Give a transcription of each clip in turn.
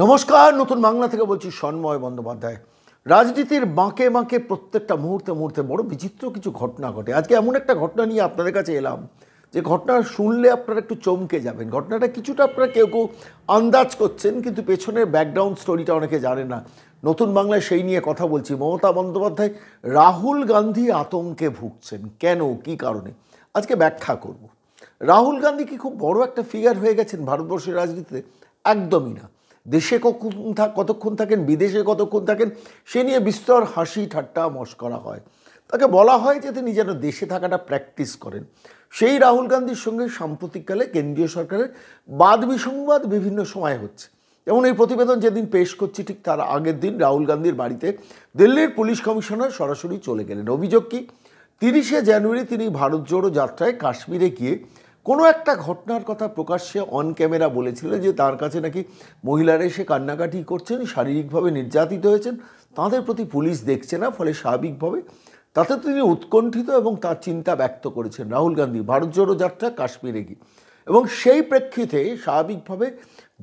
নমস্কার নতুন বাংলা থেকে বলছি সন্ময় বন্দ্যোপাধ্যায় রাজনীতির বাঁকে বাঁকে প্রত্যেকটা মুহূর্তে মুহূর্তে বড় বিচিত্র কিছু ঘটনা ঘটে আজকে এমন একটা ঘটনা নিয়ে আপনাদের কাছে এলাম যে ঘটনা শুনলে আপনারা একটু চমকে যাবেন ঘটনাটা কিছুটা আপনারা কেউ কেউ আন্দাজ করছেন কিন্তু পেছনের ব্যাকগ্রাউন্ড স্টোরিটা অনেকে জানে না নতুন বাংলায় সেই নিয়ে কথা বলছি মমতা বন্দ্যোপাধ্যায় রাহুল গান্ধী আতঙ্কে ভুগছেন কেন কি কারণে আজকে ব্যাখ্যা করব রাহুল গান্ধী কি খুব বড় একটা ফিগার হয়ে গেছেন ভারতবর্ষের রাজনীতিতে একদমই না দেশে কখন কতক্ষণ থাকেন বিদেশে কতক্ষণ থাকেন সে নিয়ে বিস্তর হাসি ঠাট্টা করা হয় তাকে বলা হয় যে তিনি যেন দেশে থাকাটা প্র্যাকটিস করেন সেই রাহুল গান্ধীর সঙ্গে সাম্প্রতিককালে কেন্দ্রীয় সরকারের বাদ বিসংবাদ বিভিন্ন সময় হচ্ছে যেমন এই প্রতিবেদন যেদিন পেশ করছি ঠিক তার আগের দিন রাহুল গান্ধীর বাড়িতে দিল্লির পুলিশ কমিশনার সরাসরি চলে গেলেন অভিযোগ কি তিরিশে জানুয়ারি তিনি ভারত জোড়ো যাত্রায় কাশ্মীরে গিয়ে কোনো একটা ঘটনার কথা প্রকাশ্যে অন ক্যামেরা বলেছিল যে তার কাছে নাকি মহিলারা এসে কান্নাকাটি করছেন শারীরিকভাবে নির্যাতিত হয়েছেন তাদের প্রতি পুলিশ দেখছে না ফলে স্বাভাবিকভাবে তাতে তিনি উৎকণ্ঠিত এবং তার চিন্তা ব্যক্ত করেছেন রাহুল গান্ধী ভারত জোড়ো যাত্রা কাশ্মীরে গিয়ে এবং সেই প্রেক্ষিতে স্বাভাবিকভাবে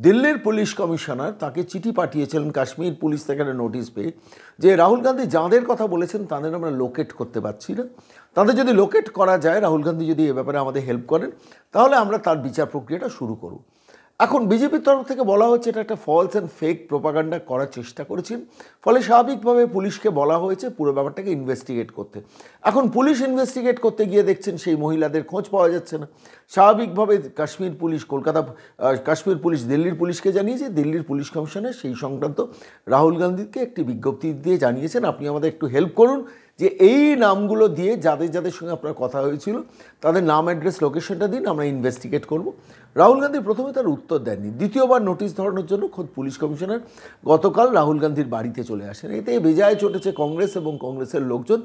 দিল্লির পুলিশ কমিশনার তাকে চিঠি পাঠিয়েছিলেন কাশ্মীর পুলিশ থেকে নোটিশ পেয়ে যে রাহুল গান্ধী যাঁদের কথা বলেছেন তাদের আমরা লোকেট করতে পারছি না তাদের যদি লোকেট করা যায় রাহুল গান্ধী যদি এ ব্যাপারে আমাদের হেল্প করেন তাহলে আমরা তার বিচার প্রক্রিয়াটা শুরু করব এখন বিজেপির তরফ থেকে বলা হচ্ছে এটা একটা ফলস অ্যান্ড ফেক প্রোপাগান্ডা করার চেষ্টা করেছেন ফলে স্বাভাবিকভাবে পুলিশকে বলা হয়েছে পুরো ব্যাপারটাকে ইনভেস্টিগেট করতে এখন পুলিশ ইনভেস্টিগেট করতে গিয়ে দেখছেন সেই মহিলাদের খোঁজ পাওয়া যাচ্ছে না স্বাভাবিকভাবে কাশ্মীর পুলিশ কলকাতা কাশ্মীর পুলিশ দিল্লির পুলিশকে জানিয়েছে দিল্লির পুলিশ কমিশনার সেই সংক্রান্ত রাহুল গান্ধীকে একটি বিজ্ঞপ্তি দিয়ে জানিয়েছেন আপনি আমাদের একটু হেল্প করুন যে এই নামগুলো দিয়ে যাদের যাদের সঙ্গে আপনার কথা হয়েছিল তাদের নাম অ্যাড্রেস লোকেশনটা দিন আমরা ইনভেস্টিগেট করব রাহুল গান্ধী প্রথমে তার উত্তর দেননি দ্বিতীয়বার নোটিশ ধরানোর জন্য খোদ পুলিশ কমিশনার গতকাল রাহুল গান্ধীর বাড়িতে চলে আসেন এতে বেজায় চটেছে কংগ্রেস এবং কংগ্রেসের লোকজন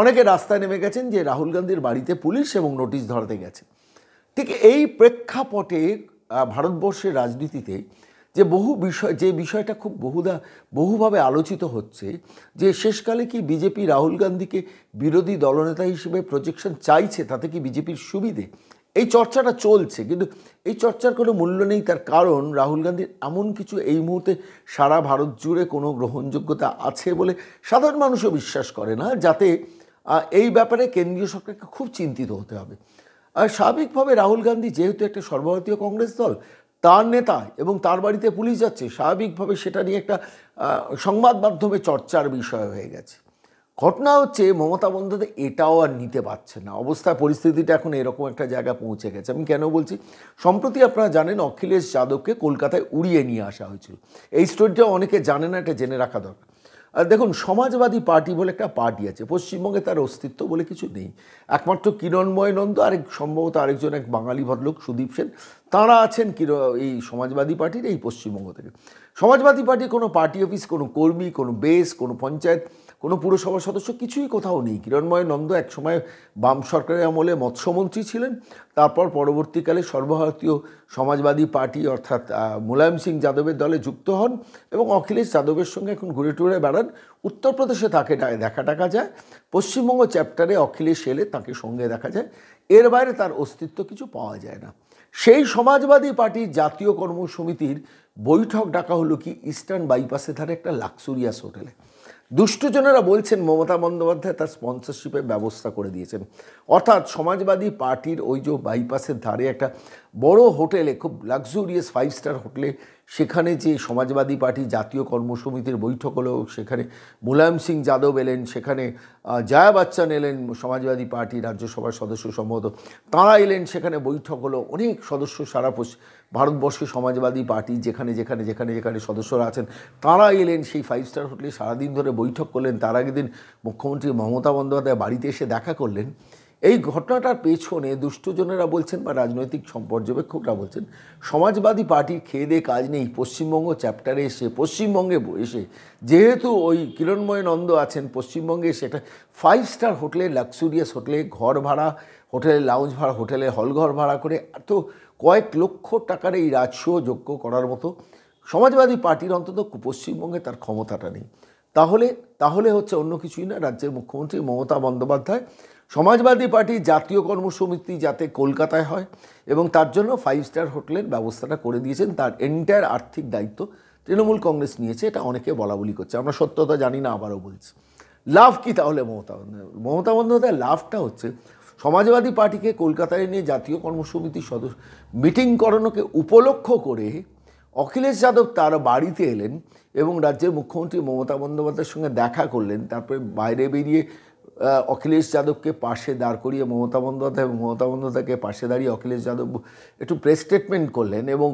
অনেকে রাস্তায় নেমে গেছেন যে রাহুল গান্ধীর বাড়িতে পুলিশ এবং নোটিশ ধরাতে গেছে ঠিক এই প্রেক্ষাপটে ভারতবর্ষের রাজনীতিতে যে বহু বিষয় যে বিষয়টা খুব বহুদা বহুভাবে আলোচিত হচ্ছে যে শেষকালে কি বিজেপি রাহুল গান্ধীকে বিরোধী দলনেতা হিসেবে প্রজেকশন চাইছে তাতে কি বিজেপির সুবিধে এই চর্চাটা চলছে কিন্তু এই চর্চার কোনো মূল্য নেই তার কারণ রাহুল গান্ধীর এমন কিছু এই মুহূর্তে সারা ভারত জুড়ে কোনো গ্রহণযোগ্যতা আছে বলে সাধারণ মানুষও বিশ্বাস করে না যাতে এই ব্যাপারে কেন্দ্রীয় সরকারকে খুব চিন্তিত হতে হবে আর স্বাভাবিকভাবে রাহুল গান্ধী যেহেতু একটা সর্বভারতীয় কংগ্রেস দল তার নেতা এবং তার বাড়িতে পুলিশ যাচ্ছে স্বাভাবিকভাবে সেটা নিয়ে একটা সংবাদ মাধ্যমে চর্চার বিষয় হয়ে গেছে ঘটনা হচ্ছে মমতা বন্দ্যোপাধ্যায় এটাও আর নিতে পারছে না অবস্থা পরিস্থিতিটা এখন এরকম একটা জায়গা পৌঁছে গেছে আমি কেন বলছি সম্প্রতি আপনারা জানেন অখিলেশ যাদবকে কলকাতায় উড়িয়ে নিয়ে আসা হয়েছিল এই স্টোরিটা অনেকে জানে না এটা জেনে রাখা দরকার আর দেখুন সমাজবাদী পার্টি বলে একটা পার্টি আছে পশ্চিমবঙ্গে তার অস্তিত্ব বলে কিছু নেই একমাত্র কিরণময় নন্দ আরেক সম্ভবত আরেকজন এক বাঙালি ভদ্রলোক সুদীপ সেন তাঁরা আছেন কির এই সমাজবাদী পার্টির এই পশ্চিমবঙ্গ থেকে সমাজবাদী পার্টি কোনো পার্টি অফিস কোনো কর্মী কোনো বেস কোনো পঞ্চায়েত কোনো পুরসভার সদস্য কিছুই কোথাও নেই কিরণময় নন্দ একসময় বাম সরকারের আমলে মৎস্যমন্ত্রী ছিলেন তারপর পরবর্তীকালে সর্বভারতীয় সমাজবাদী পার্টি অর্থাৎ মুলায়ম সিং যাদবের দলে যুক্ত হন এবং অখিলেশ যাদবের সঙ্গে এখন ঘুরে টুরে বেড়ান উত্তরপ্রদেশে তাকে দেখা টাকা যায় পশ্চিমবঙ্গ চ্যাপ্টারে অখিলেশ এলে তাকে সঙ্গে দেখা যায় এর বাইরে তার অস্তিত্ব কিছু পাওয়া যায় না সেই সমাজবাদী পার্টির জাতীয় কর্মসমিতির বৈঠক ডাকা হলো কি ইস্টার্ন বাইপাসে ধারে একটা লাক্সুরিয়াস হোটেলে দুষ্টজনেরা বলছেন মমতা বন্দ্যোপাধ্যায় তার স্পন্সরশিপের ব্যবস্থা করে দিয়েছেন অর্থাৎ সমাজবাদী পার্টির ওই যে বাইপাসের ধারে একটা বড় হোটেলে খুব লাক্সুরিয়াস ফাইভ স্টার হোটেলে সেখানে যে সমাজবাদী পার্টি জাতীয় কর্মসমিতির বৈঠক হলো সেখানে মুলায়ম সিং যাদব এলেন সেখানে জয়া বাচ্চন এলেন সমাজবাদী পার্টি রাজ্যসভার সদস্য সম্ভবত তাঁরা এলেন সেখানে বৈঠক হলো অনেক সদস্য সারা পশ্চিম ভারতবর্ষে সমাজবাদী পার্টি যেখানে যেখানে যেখানে যেখানে সদস্যরা আছেন তারা এলেন সেই ফাইভ স্টার হোটেলে সারাদিন ধরে বৈঠক করলেন তার আগের দিন মুখ্যমন্ত্রী মমতা বন্দ্যোপাধ্যায় বাড়িতে এসে দেখা করলেন এই ঘটনাটার পেছনে দুষ্টজনেরা বলছেন বা রাজনৈতিক পর্যবেক্ষকরা বলছেন সমাজবাদী পার্টির খেয়ে দিয়ে কাজ নেই পশ্চিমবঙ্গ চ্যাপ্টারে এসে পশ্চিমবঙ্গে এসে যেহেতু ওই কিরণময় নন্দ আছেন পশ্চিমবঙ্গে এসে একটা ফাইভ স্টার হোটেলে লাক্সুরিয়াস হোটেলে ঘর ভাড়া হোটেলে লাউঞ্জ ভাড়া হোটেলে হলঘর ভাড়া করে এত কয়েক লক্ষ টাকার এই রাজস্ব যোগ্য করার মতো সমাজবাদী পার্টির অন্তত পশ্চিমবঙ্গে তার ক্ষমতাটা নেই তাহলে তাহলে হচ্ছে অন্য কিছুই না রাজ্যের মুখ্যমন্ত্রী মমতা বন্দ্যোপাধ্যায় সমাজবাদী পার্টি জাতীয় কর্মসমিতি যাতে কলকাতায় হয় এবং তার জন্য ফাইভ স্টার হোটেলের ব্যবস্থাটা করে দিয়েছেন তার এন্টায়ার আর্থিক দায়িত্ব তৃণমূল কংগ্রেস নিয়েছে এটা অনেকে বলা বলি করছে আমরা সত্যতা জানি না আবারও বলছি লাভ কি তাহলে মমতা বন্দ্যোপাধ্যায় মমতা বন্দ্যোপাধ্যায় লাভটা হচ্ছে সমাজবাদী পার্টিকে কলকাতায় নিয়ে জাতীয় কর্মসমিতির সদস্য মিটিং করানোকে উপলক্ষ করে অখিলেশ যাদব তার বাড়িতে এলেন এবং রাজ্যের মুখ্যমন্ত্রী মমতা বন্দ্যোপাধ্যায়ের সঙ্গে দেখা করলেন তারপরে বাইরে বেরিয়ে অখিলেশ যাদবকে পাশে দাঁড় করিয়ে মমতা বন্দ্যোপাধ্যায় এবং মমতা বন্দ্যোপাধ্যায়কে পাশে দাঁড়িয়ে অখিলেশ যাদব একটু প্রেস স্টেটমেন্ট করলেন এবং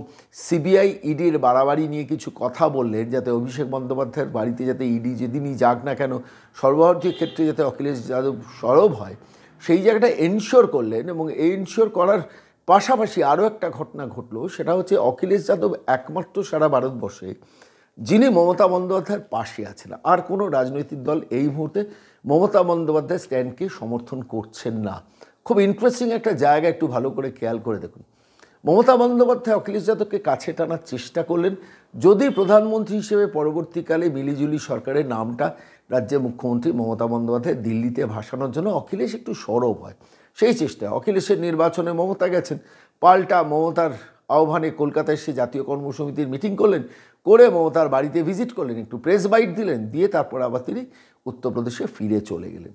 সিবিআই ইডির বাড়াবাড়ি নিয়ে কিছু কথা বললেন যাতে অভিষেক বন্দ্যোপাধ্যায়ের বাড়িতে যাতে ইডি যেদিনই যাক না কেন সর্বভারতীয় ক্ষেত্রে যাতে অখিলেশ যাদব সরব হয় সেই জায়গাটা এনশিওর করলেন এবং এনশিওর করার পাশাপাশি আরও একটা ঘটনা ঘটলো সেটা হচ্ছে অখিলেশ যাদব একমাত্র সারা ভারতবর্ষে যিনি মমতা বন্দ্যোপাধ্যায়ের পাশে আছেন আর কোনো রাজনৈতিক দল এই মুহূর্তে মমতা বন্দ্যোপাধ্যায় স্ট্যান্ডকে সমর্থন করছেন না খুব ইন্টারেস্টিং একটা জায়গা একটু ভালো করে খেয়াল করে দেখুন মমতা বন্দ্যোপাধ্যায় অখিলেশ যাদবকে কাছে টানার চেষ্টা করলেন যদি প্রধানমন্ত্রী হিসেবে পরবর্তীকালে মিলিজুলি সরকারের নামটা রাজ্যের মুখ্যমন্ত্রী মমতা বন্দ্যোপাধ্যায় দিল্লিতে ভাসানোর জন্য অখিলেশ একটু সরব হয় সেই চেষ্টা অখিলেশের নির্বাচনে মমতা গেছেন পাল্টা মমতার আহ্বানে কলকাতায় সে জাতীয় কর্মসমিতির মিটিং করলেন করে মমতার বাড়িতে ভিজিট করলেন একটু প্রেস বাইট দিলেন দিয়ে তারপর আবার তিনি উত্তরপ্রদেশে ফিরে চলে গেলেন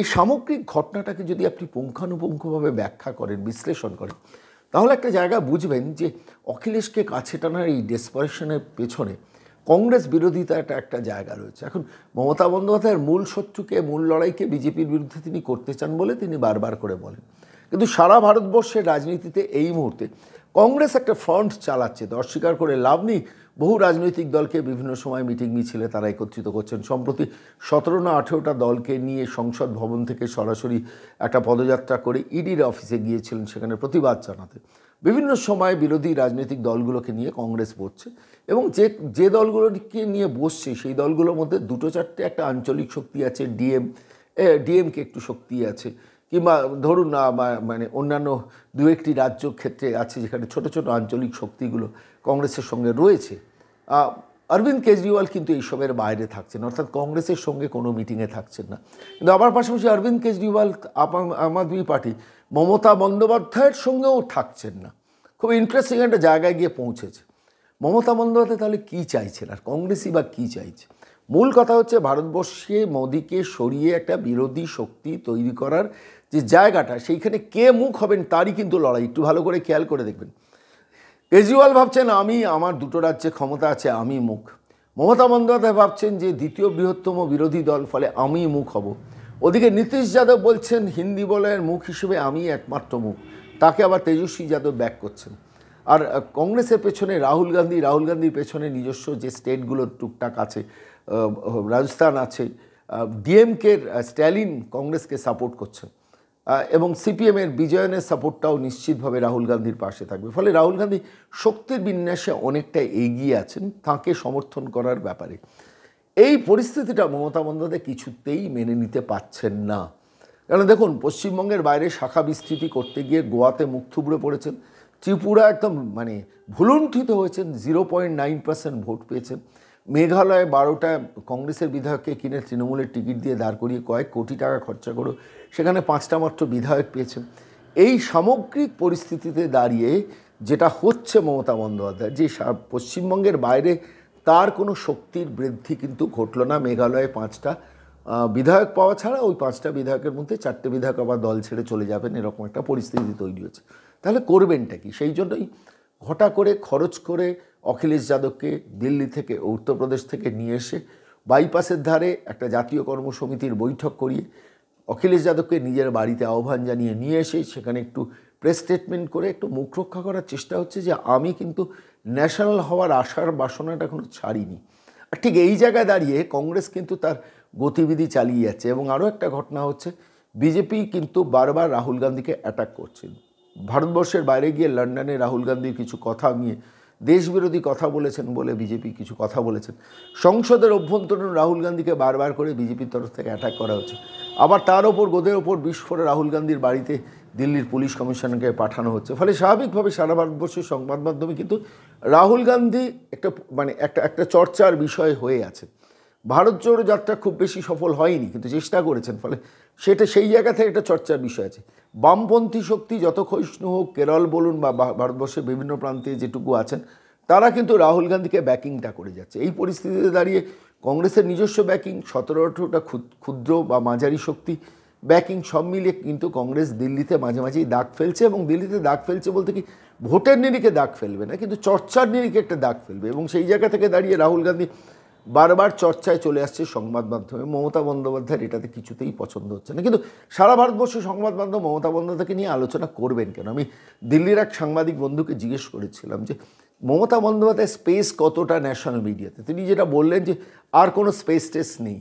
এই সামগ্রিক ঘটনাটাকে যদি আপনি পুঙ্খানুপুঙ্খভাবে ব্যাখ্যা করেন বিশ্লেষণ করেন তাহলে একটা জায়গা বুঝবেন যে অখিলেশকে কাছে টানার এই ডেসপারেশনের পেছনে কংগ্রেস বিরোধিতা একটা একটা জায়গা রয়েছে এখন মমতা বন্দ্যোপাধ্যায়ের মূল শত্রুকে মূল লড়াইকে বিজেপির বিরুদ্ধে তিনি করতে চান বলে তিনি বারবার করে বলেন কিন্তু সারা ভারতবর্ষের রাজনীতিতে এই মুহূর্তে কংগ্রেস একটা ফ্রন্ট চালাচ্ছে তো অস্বীকার করে লাভ নেই বহু রাজনৈতিক দলকে বিভিন্ন সময় মিটিং মিছিলে তারা একত্রিত করছেন সম্প্রতি সতেরো না আঠেরোটা দলকে নিয়ে সংসদ ভবন থেকে সরাসরি একটা পদযাত্রা করে ইডির অফিসে গিয়েছিলেন সেখানে প্রতিবাদ জানাতে বিভিন্ন সময় বিরোধী রাজনৈতিক দলগুলোকে নিয়ে কংগ্রেস বসছে এবং যে যে দলগুলোকে নিয়ে বসছে সেই দলগুলোর মধ্যে দুটো চারটে একটা আঞ্চলিক শক্তি আছে ডিএম ডিএমকে একটু শক্তি আছে কিংবা ধরুন না মানে অন্যান্য দু একটি রাজ্য ক্ষেত্রে আছে যেখানে ছোট ছোট আঞ্চলিক শক্তিগুলো কংগ্রেসের সঙ্গে রয়েছে অরবিন্দ কেজরিওয়াল কিন্তু এইসবের বাইরে থাকছেন অর্থাৎ কংগ্রেসের সঙ্গে কোনো মিটিংয়ে থাকছেন না কিন্তু আবার পাশাপাশি অরবিন্দ কেজরিওয়াল আম আদমি পার্টি মমতা বন্দ্যোপাধ্যায়ের সঙ্গেও থাকছেন না খুব ইন্টারেস্টিং একটা জায়গায় গিয়ে পৌঁছেছে মমতা বন্দ্যোপাধ্যায় তাহলে কী চাইছেন আর কংগ্রেসই বা কী চাইছে মূল কথা হচ্ছে ভারতবর্ষে মোদিকে সরিয়ে একটা বিরোধী শক্তি তৈরি করার যে জায়গাটা সেইখানে কে মুখ হবেন তারই কিন্তু লড়াই একটু ভালো করে খেয়াল করে দেখবেন কেজরিওয়াল ভাবছেন আমি আমার দুটো রাজ্যে ক্ষমতা আছে আমি মুখ মমতা বন্দ্যোপাধ্যায় ভাবছেন যে দ্বিতীয় বৃহত্তম বিরোধী দল ফলে আমি মুখ হব ওদিকে নীতিশ যাদব বলছেন হিন্দি বলয়ের মুখ হিসেবে আমি একমাত্র মুখ তাকে আবার তেজস্বী যাদব ব্যাক করছেন আর কংগ্রেসের পেছনে রাহুল গান্ধী রাহুল গান্ধীর পেছনে নিজস্ব যে স্টেটগুলো টুকটাক আছে রাজস্থান আছে ডিএমকের স্ট্যালিন কংগ্রেসকে সাপোর্ট করছেন এবং সিপিএমের বিজয়নের সাপোর্টটাও নিশ্চিতভাবে রাহুল গান্ধীর পাশে থাকবে ফলে রাহুল গান্ধী শক্তির বিন্যাসে অনেকটা এগিয়ে আছেন তাকে সমর্থন করার ব্যাপারে এই পরিস্থিতিটা মমতা বন্দ্যোপাধ্যায় কিছুতেই মেনে নিতে পাচ্ছেন না কেন দেখুন পশ্চিমবঙ্গের বাইরে শাখা বিস্তৃতি করতে গিয়ে গোয়াতে মুখ থুবড়ে পড়েছেন ত্রিপুরা একদম মানে ভুলুণ্ঠিত হয়েছেন zero point nine percent vote পেয়েছেন মেঘালয়ে বারোটা কংগ্রেসের বিধায়ককে কিনে তৃণমূলের টিকিট দিয়ে দাঁড় করিয়ে কয়েক কোটি টাকা খরচা করো সেখানে পাঁচটা মাত্র বিধায়ক পেয়েছে এই সামগ্রিক পরিস্থিতিতে দাঁড়িয়ে যেটা হচ্ছে মমতা বন্দ্যোপাধ্যায় যে পশ্চিমবঙ্গের বাইরে তার কোনো শক্তির বৃদ্ধি কিন্তু ঘটল না মেঘালয়ে পাঁচটা বিধায়ক পাওয়া ছাড়া ওই পাঁচটা বিধায়কের মধ্যে চারটে বিধায়ক আবার দল ছেড়ে চলে যাবেন এরকম একটা পরিস্থিতি তৈরি হয়েছে তাহলে করবেনটা কি সেই জন্যই ঘটা করে খরচ করে অখিলেশ যাদবকে দিল্লি থেকে উত্তরপ্রদেশ থেকে নিয়ে এসে বাইপাসের ধারে একটা জাতীয় কর্মসমিতির বৈঠক করিয়ে অখিলেশ যাদবকে নিজের বাড়িতে আহ্বান জানিয়ে নিয়ে এসে সেখানে একটু প্রেস স্টেটমেন্ট করে একটু মুখ রক্ষা করার চেষ্টা হচ্ছে যে আমি কিন্তু ন্যাশনাল হওয়ার আশার বাসনাটা এখনও ছাড়িনি আর ঠিক এই জায়গায় দাঁড়িয়ে কংগ্রেস কিন্তু তার গতিবিধি চালিয়ে যাচ্ছে এবং আরও একটা ঘটনা হচ্ছে বিজেপি কিন্তু বারবার রাহুল গান্ধীকে অ্যাটাক করছে ভারতবর্ষের বাইরে গিয়ে লন্ডনে রাহুল গান্ধীর কিছু কথা নিয়ে দেশবিরোধী কথা বলেছেন বলে বিজেপি কিছু কথা বলেছেন সংসদের অভ্যন্তরীণ রাহুল গান্ধীকে বারবার করে বিজেপির তরফ থেকে অ্যাটাক করা হচ্ছে আবার তার ওপর গোদের ওপর বিস্ফোরে রাহুল গান্ধীর বাড়িতে দিল্লির পুলিশ কমিশনারকে পাঠানো হচ্ছে ফলে স্বাভাবিকভাবে সারা ভারতবর্ষের সংবাদ মাধ্যমে কিন্তু রাহুল গান্ধী একটা মানে একটা একটা চর্চার বিষয় হয়ে আছে ভারত জোড়ো যাত্রা খুব বেশি সফল হয়নি কিন্তু চেষ্টা করেছেন ফলে সেটা সেই জায়গা থেকে একটা চর্চার বিষয় আছে বামপন্থী শক্তি যত ক্ষয়িষ্ণু হোক কেরল বলুন বা ভারতবর্ষের বিভিন্ন প্রান্তে যেটুকু আছেন তারা কিন্তু রাহুল গান্ধীকে ব্যাকিংটা করে যাচ্ছে এই পরিস্থিতিতে দাঁড়িয়ে কংগ্রেসের নিজস্ব ব্যাকিং সতেরো আঠেরোটা ক্ষুদ্র বা মাঝারি শক্তি ব্যাকিং সব মিলিয়ে কিন্তু কংগ্রেস দিল্লিতে মাঝে মাঝেই দাগ ফেলছে এবং দিল্লিতে দাগ ফেলছে বলতে কি ভোটের নিরিখে দাগ ফেলবে না কিন্তু চর্চার নিরিখে একটা দাগ ফেলবে এবং সেই জায়গা থেকে দাঁড়িয়ে রাহুল গান্ধী বারবার চর্চায় চলে আসছে সংবাদ মাধ্যমে মমতা বন্দ্যোপাধ্যায়ের এটাতে কিছুতেই পছন্দ হচ্ছে না কিন্তু সারা ভারতবর্ষ সংবাদ মাধ্যম মমতা বন্দ্যোপাধ্যায়কে নিয়ে আলোচনা করবেন কেন আমি দিল্লির এক সাংবাদিক বন্ধুকে জিজ্ঞেস করেছিলাম যে মমতা বন্দ্যোপাধ্যায় স্পেস কতটা ন্যাশনাল মিডিয়াতে তিনি যেটা বললেন যে আর কোনো স্পেস টেস্ট নেই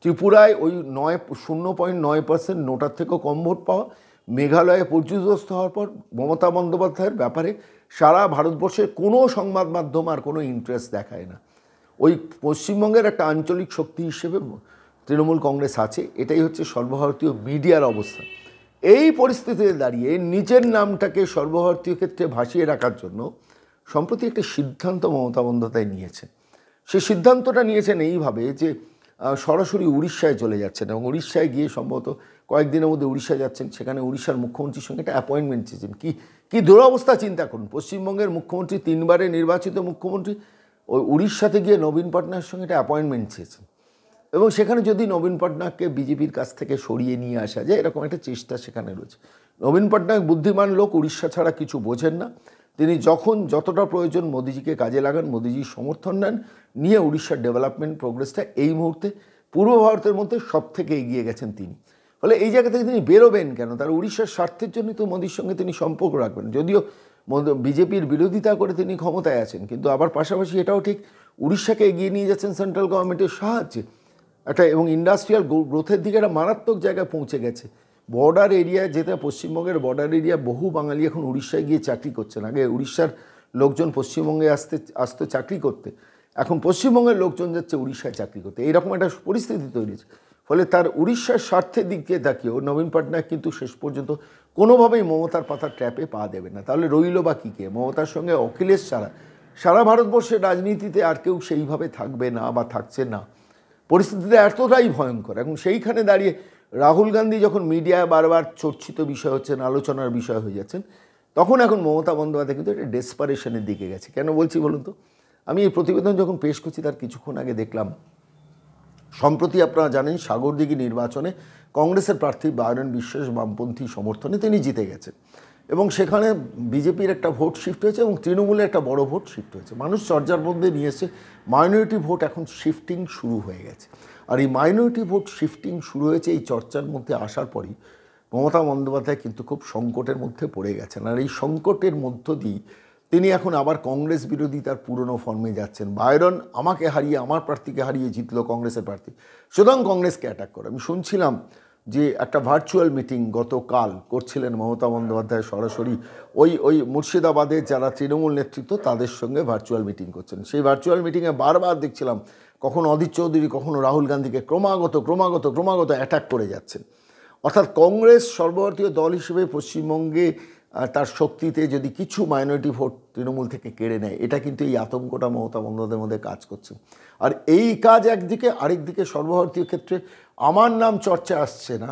ত্রিপুরায় ওই নয় শূন্য পয়েন্ট নয় পার্সেন্ট নোটার থেকেও কম ভোট পাওয়া মেঘালয়ে পর্যুদস্ত হওয়ার পর মমতা বন্দ্যোপাধ্যায়ের ব্যাপারে সারা ভারতবর্ষের কোনো সংবাদ মাধ্যম আর কোনো ইন্টারেস্ট দেখায় না ওই পশ্চিমবঙ্গের একটা আঞ্চলিক শক্তি হিসেবে তৃণমূল কংগ্রেস আছে এটাই হচ্ছে সর্বভারতীয় মিডিয়ার অবস্থা এই পরিস্থিতিতে দাঁড়িয়ে নিজের নামটাকে সর্বভারতীয় ক্ষেত্রে ভাসিয়ে রাখার জন্য সম্প্রতি একটা সিদ্ধান্ত মমতা বন্দ্যোপাধ্যায় নিয়েছে সে সিদ্ধান্তটা নিয়েছেন এইভাবে যে সরাসরি উড়িষ্যায় চলে যাচ্ছেন এবং উড়িষ্যায় গিয়ে সম্ভবত কয়েকদিনের মধ্যে উড়িষ্যা যাচ্ছেন সেখানে উড়িষ্যার মুখ্যমন্ত্রীর সঙ্গে একটা অ্যাপয়েন্টমেন্ট চেয়েছেন কী কী দুরবস্থা চিন্তা করুন পশ্চিমবঙ্গের মুখ্যমন্ত্রী তিনবারে নির্বাচিত মুখ্যমন্ত্রী ওই উড়িষ্যাতে গিয়ে নবীন পটনায়কের সঙ্গে একটা অ্যাপয়েন্টমেন্ট চেয়েছেন এবং সেখানে যদি নবীন পটনায়ককে বিজেপির কাছ থেকে সরিয়ে নিয়ে আসা যায় এরকম একটা চেষ্টা সেখানে রয়েছে নবীন পটনায়ক বুদ্ধিমান লোক উড়িষ্যা ছাড়া কিছু বোঝেন না তিনি যখন যতটা প্রয়োজন মোদিজিকে কাজে লাগান মোদিজির সমর্থন নেন নিয়ে উড়িষ্যার ডেভেলপমেন্ট প্রোগ্রেসটা এই মুহূর্তে পূর্ব ভারতের মধ্যে সব থেকে এগিয়ে গেছেন তিনি ফলে এই জায়গা থেকে তিনি বেরোবেন কেন তার উড়িষ্যার স্বার্থের জন্যই তো মোদির সঙ্গে তিনি সম্পর্ক রাখবেন যদিও বিজেপির বিরোধিতা করে তিনি ক্ষমতায় আছেন কিন্তু আবার পাশাপাশি এটাও ঠিক উড়িষ্যাকে এগিয়ে নিয়ে যাচ্ছেন সেন্ট্রাল গভর্নমেন্টের সাহায্যে একটা এবং ইন্ডাস্ট্রিয়াল গ্রোথের দিকে একটা মারাত্মক জায়গায় পৌঁছে গেছে বর্ডার এরিয়ায় যেটা পশ্চিমবঙ্গের বর্ডার এরিয়া বহু বাঙালি এখন উড়িষ্যায় গিয়ে চাকরি করছেন আগে উড়িষ্যার লোকজন পশ্চিমবঙ্গে আসতে আসতো চাকরি করতে এখন পশ্চিমবঙ্গের লোকজন যাচ্ছে উড়িষ্যায় চাকরি করতে এইরকম একটা পরিস্থিতি তৈরি হয়েছে ফলে তার উড়িষ্যার স্বার্থের দিক দিয়ে তাকিয়েও নবীন পাটনায়ক কিন্তু শেষ পর্যন্ত কোনোভাবেই মমতার পাতার ট্র্যাপে পা দেবে না তাহলে রইল বা কী কে মমতার সঙ্গে অখিলেশ ছাড়া সারা ভারতবর্ষের রাজনীতিতে আর কেউ সেইভাবে থাকবে না বা থাকছে না পরিস্থিতিতে এতটাই ভয়ঙ্কর এখন সেইখানে দাঁড়িয়ে রাহুল গান্ধী যখন মিডিয়ায় বারবার চর্চিত বিষয় হচ্ছেন আলোচনার বিষয় হয়ে যাচ্ছেন তখন এখন মমতা বন্দ্যোপাধ্যায় কিন্তু একটা ডেসপারেশনের দিকে গেছে কেন বলছি বলুন তো আমি এই প্রতিবেদন যখন পেশ করছি তার কিছুক্ষণ আগে দেখলাম সম্প্রতি আপনারা জানেন সাগরদিঘি নির্বাচনে কংগ্রেসের প্রার্থী বায়রন বিশ্বাস বামপন্থী সমর্থনে তিনি জিতে গেছেন এবং সেখানে বিজেপির একটা ভোট শিফট হয়েছে এবং তৃণমূলের একটা বড় ভোট শিফট হয়েছে মানুষ চর্চার মধ্যে নিয়ে এসে মাইনরিটি ভোট এখন শিফটিং শুরু হয়ে গেছে আর এই মাইনরিটি ভোট শিফটিং শুরু হয়েছে এই চর্চার মধ্যে আসার পরই মমতা বন্দ্যোপাধ্যায় কিন্তু খুব সংকটের মধ্যে পড়ে গেছেন আর এই সংকটের মধ্য দিয়ে তিনি এখন আবার কংগ্রেস বিরোধী তার পুরনো ফর্মে যাচ্ছেন বায়রন আমাকে হারিয়ে আমার প্রার্থীকে হারিয়ে জিতল কংগ্রেসের প্রার্থী সুতরাং কংগ্রেসকে অ্যাটাক করে আমি শুনছিলাম যে একটা ভার্চুয়াল মিটিং গতকাল করছিলেন মমতা বন্দ্যোপাধ্যায় সরাসরি ওই ওই মুর্শিদাবাদে যারা তৃণমূল নেতৃত্ব তাদের সঙ্গে ভার্চুয়াল মিটিং করছেন সেই ভার্চুয়াল মিটিংয়ে বারবার দেখছিলাম কখনো অধীর চৌধুরী কখনো রাহুল গান্ধীকে ক্রমাগত ক্রমাগত ক্রমাগত অ্যাটাক করে যাচ্ছেন অর্থাৎ কংগ্রেস সর্বভারতীয় দল হিসেবে পশ্চিমবঙ্গে তার শক্তিতে যদি কিছু মাইনরিটি ভোট তৃণমূল থেকে কেড়ে নেয় এটা কিন্তু এই আতঙ্কটা মমতা বন্দ্যোপাধ্যায়ের মধ্যে কাজ করছে আর এই কাজ একদিকে আরেকদিকে সর্বভারতীয় ক্ষেত্রে আমার নাম চর্চা আসছে না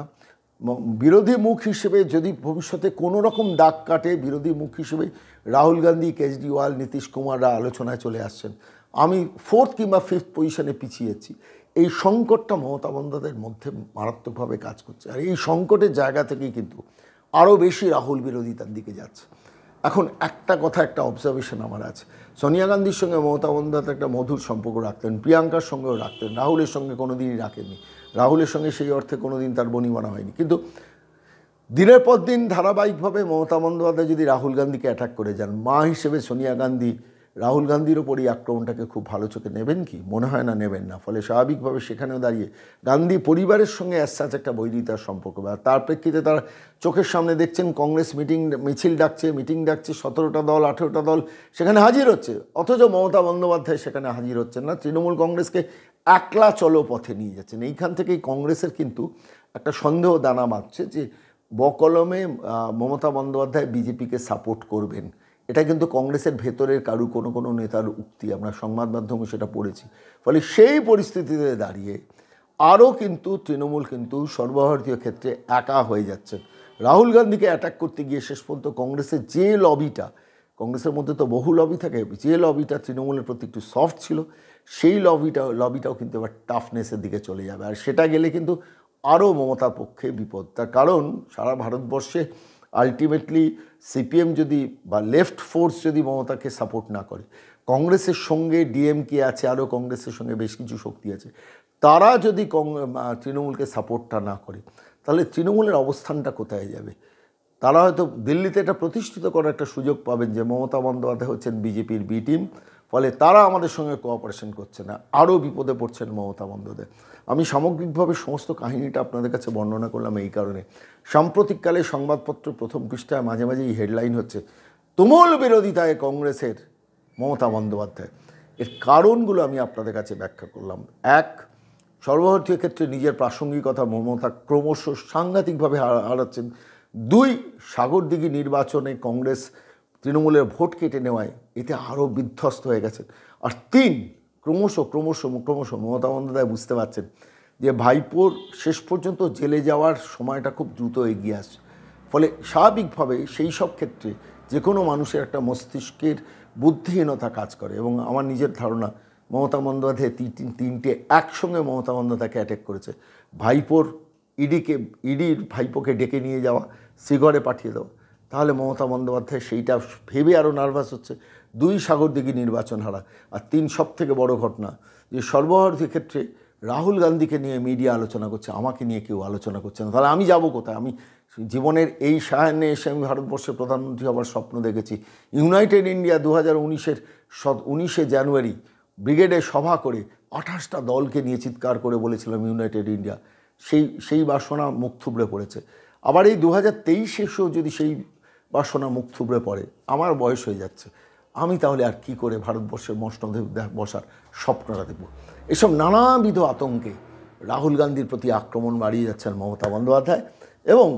বিরোধী মুখ হিসেবে যদি ভবিষ্যতে কোনো রকম দাগ কাটে বিরোধী মুখ হিসেবে রাহুল গান্ধী কেজরিওয়াল নীতিশ কুমাররা আলোচনায় চলে আসছেন আমি ফোর্থ কিংবা ফিফথ পজিশনে পিছিয়েছি এই সংকটটা মমতা বন্দ্যোপাধ্যায়ের মধ্যে মারাত্মকভাবে কাজ করছে আর এই সংকটের জায়গা থেকেই কিন্তু আরও বেশি রাহুল বিরোধী তার দিকে যাচ্ছে এখন একটা কথা একটা অবজারভেশন আমার আছে সোনিয়া গান্ধীর সঙ্গে মমতা বন্দ্যোপাধ্যায় একটা মধুর সম্পর্ক রাখতেন প্রিয়াঙ্কার সঙ্গেও রাখতেন রাহুলের সঙ্গে কোনো দিনই রাখেননি রাহুলের সঙ্গে সেই অর্থে কোনো দিন তার বনিবনা হয়নি কিন্তু দিনের পর দিন ধারাবাহিকভাবে মমতা বন্দ্যোপাধ্যায় যদি রাহুল গান্ধীকে অ্যাটাক করে যান মা হিসেবে সোনিয়া গান্ধী রাহুল গান্ধীর ওপর এই আক্রমণটাকে খুব ভালো চোখে নেবেন কি মনে হয় না নেবেন না ফলে স্বাভাবিকভাবে সেখানেও দাঁড়িয়ে গান্ধী পরিবারের সঙ্গে অ্যাসাচ একটা বৈরিতার সম্পর্ক বা তার প্রেক্ষিতে তার চোখের সামনে দেখছেন কংগ্রেস মিটিং মিছিল ডাকছে মিটিং ডাকছে সতেরোটা দল আঠেরোটা দল সেখানে হাজির হচ্ছে অথচ মমতা বন্দ্যোপাধ্যায় সেখানে হাজির হচ্ছেন না তৃণমূল কংগ্রেসকে একলা চলো পথে নিয়ে যাচ্ছেন এইখান থেকেই কংগ্রেসের কিন্তু একটা সন্দেহ দানা বাঁধছে যে বকলমে মমতা বন্দ্যোপাধ্যায় বিজেপিকে সাপোর্ট করবেন এটা কিন্তু কংগ্রেসের ভেতরের কারু কোনো কোনো নেতার উক্তি আমরা সংবাদ মাধ্যমে সেটা পড়েছি ফলে সেই পরিস্থিতিতে দাঁড়িয়ে আরও কিন্তু তৃণমূল কিন্তু সর্বভারতীয় ক্ষেত্রে একা হয়ে যাচ্ছে রাহুল গান্ধীকে অ্যাটাক করতে গিয়ে শেষ পর্যন্ত কংগ্রেসের যে লবিটা কংগ্রেসের মধ্যে তো বহু লবি থাকে যে লবিটা তৃণমূলের প্রতি একটু সফট ছিল সেই লবিটা লবিটাও কিন্তু এবার টাফনেসের দিকে চলে যাবে আর সেটা গেলে কিন্তু আরও মমতার পক্ষে বিপদ তার কারণ সারা ভারতবর্ষে আলটিমেটলি সিপিএম যদি বা লেফট ফোর্স যদি মমতাকে সাপোর্ট না করে কংগ্রেসের সঙ্গে ডিএমকে আছে আরও কংগ্রেসের সঙ্গে বেশ কিছু শক্তি আছে তারা যদি তৃণমূলকে সাপোর্টটা না করে তাহলে তৃণমূলের অবস্থানটা কোথায় যাবে তারা হয়তো দিল্লিতে এটা প্রতিষ্ঠিত করার একটা সুযোগ পাবেন যে মমতা বন্দ্যোপাধ্যায় হচ্ছেন বিজেপির বি টিম ফলে তারা আমাদের সঙ্গে কোঅপারেশন করছে না আরও বিপদে পড়ছেন মমতা বন্দ্যোপাধ্যায় আমি সামগ্রিকভাবে সমস্ত কাহিনীটা আপনাদের কাছে বর্ণনা করলাম এই কারণে সাম্প্রতিককালে সংবাদপত্র প্রথম পৃষ্ঠায় মাঝে মাঝেই হেডলাইন হচ্ছে তুমুল বিরোধিতায় কংগ্রেসের মমতা বন্দ্যোপাধ্যায় এর কারণগুলো আমি আপনাদের কাছে ব্যাখ্যা করলাম এক সর্বভারতীয় ক্ষেত্রে নিজের প্রাসঙ্গিকতা মমতা ক্রমশ সাংঘাতিকভাবে হারাচ্ছেন দুই সাগরদিঘি নির্বাচনে কংগ্রেস তৃণমূলের ভোট কেটে নেওয়ায় এতে আরও বিধ্বস্ত হয়ে গেছে আর তিন ক্রমশ ক্রমশ ক্রমশ মমতা বন্দ্যোপাধ্যায় বুঝতে পারছেন যে ভাইপোর শেষ পর্যন্ত জেলে যাওয়ার সময়টা খুব দ্রুত এগিয়ে আসছে ফলে স্বাভাবিকভাবে সেই সব ক্ষেত্রে যে কোনো মানুষের একটা মস্তিষ্কের বুদ্ধিহীনতা কাজ করে এবং আমার নিজের ধারণা মমতা বন্দ্যোপাধ্যায় তিন তিনটে একসঙ্গে মমতা বন্দ্যোপাধ্যায়কে অ্যাটেক করেছে ভাইপোর ইডিকে ইডির ভাইপোকে ডেকে নিয়ে যাওয়া সিগরে পাঠিয়ে দেওয়া তাহলে মমতা বন্দ্যোপাধ্যায় সেইটা ভেবে আরও নার্ভাস হচ্ছে দুই দিকে নির্বাচন হারা আর তিন সব থেকে বড় ঘটনা যে সর্বভারতী ক্ষেত্রে রাহুল গান্ধীকে নিয়ে মিডিয়া আলোচনা করছে আমাকে নিয়ে কেউ আলোচনা করছে না তাহলে আমি যাব কোথায় আমি জীবনের এই সাহায্যে এসে আমি ভারতবর্ষের প্রধানমন্ত্রী হবার স্বপ্ন দেখেছি ইউনাইটেড ইন্ডিয়া দু হাজার উনিশের উনিশে জানুয়ারি ব্রিগেডে সভা করে আঠাশটা দলকে নিয়ে চিৎকার করে বলেছিলাম ইউনাইটেড ইন্ডিয়া সেই সেই বাসনা মুখ থুবড়ে পড়েছে আবার এই দু হাজার তেইশেও যদি সেই বাসনা মুখ থুবড়ে পড়ে আমার বয়স হয়ে যাচ্ছে আমি তাহলে আর কি করে ভারতবর্ষের মসনদে বসার স্বপ্নটা দেখব এসব নানাবিধ আতঙ্কে রাহুল গান্ধীর প্রতি আক্রমণ বাড়িয়ে যাচ্ছেন মমতা বন্দ্যোপাধ্যায় এবং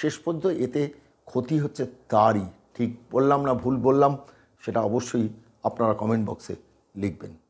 শেষ পর্যন্ত এতে ক্ষতি হচ্ছে তারই ঠিক বললাম না ভুল বললাম সেটা অবশ্যই আপনারা কমেন্ট বক্সে লিখবেন